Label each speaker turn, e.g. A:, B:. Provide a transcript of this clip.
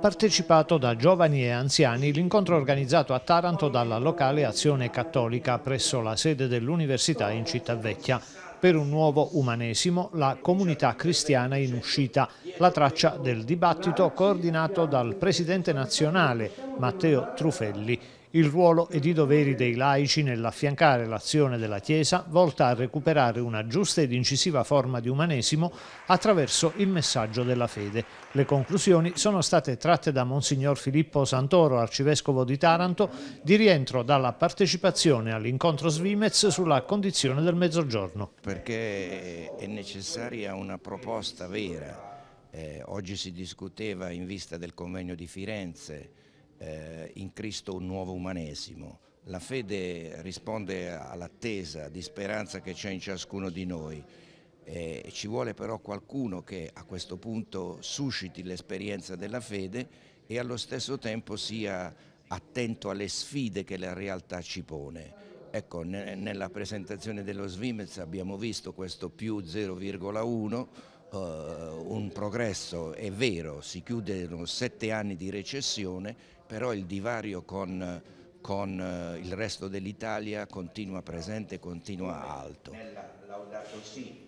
A: Partecipato da giovani e anziani, l'incontro organizzato a Taranto dalla locale Azione Cattolica presso la sede dell'Università in Città Vecchia per un nuovo umanesimo, la comunità cristiana in uscita, la traccia del dibattito coordinato dal presidente nazionale Matteo Truffelli, il ruolo ed i doveri dei laici nell'affiancare l'azione della Chiesa volta a recuperare una giusta ed incisiva forma di umanesimo attraverso il messaggio della fede. Le conclusioni sono state tratte da Monsignor Filippo Santoro, arcivescovo di Taranto, di rientro dalla partecipazione all'incontro Svimez sulla condizione del mezzogiorno. Perché è
B: necessaria una proposta vera. Eh, oggi si discuteva in vista del convegno di Firenze eh, in Cristo un nuovo umanesimo. La fede risponde all'attesa di speranza che c'è in ciascuno di noi. Eh, ci vuole però qualcuno che a questo punto susciti l'esperienza della fede e allo stesso tempo sia attento alle sfide che la realtà ci pone. Ecco, nella presentazione dello Svimez abbiamo visto questo più 0,1 uh, un progresso, è vero, si chiudono sette anni di recessione, però il divario con, con uh, il resto dell'Italia continua presente, continua alto.
A: Nella, laudato sì,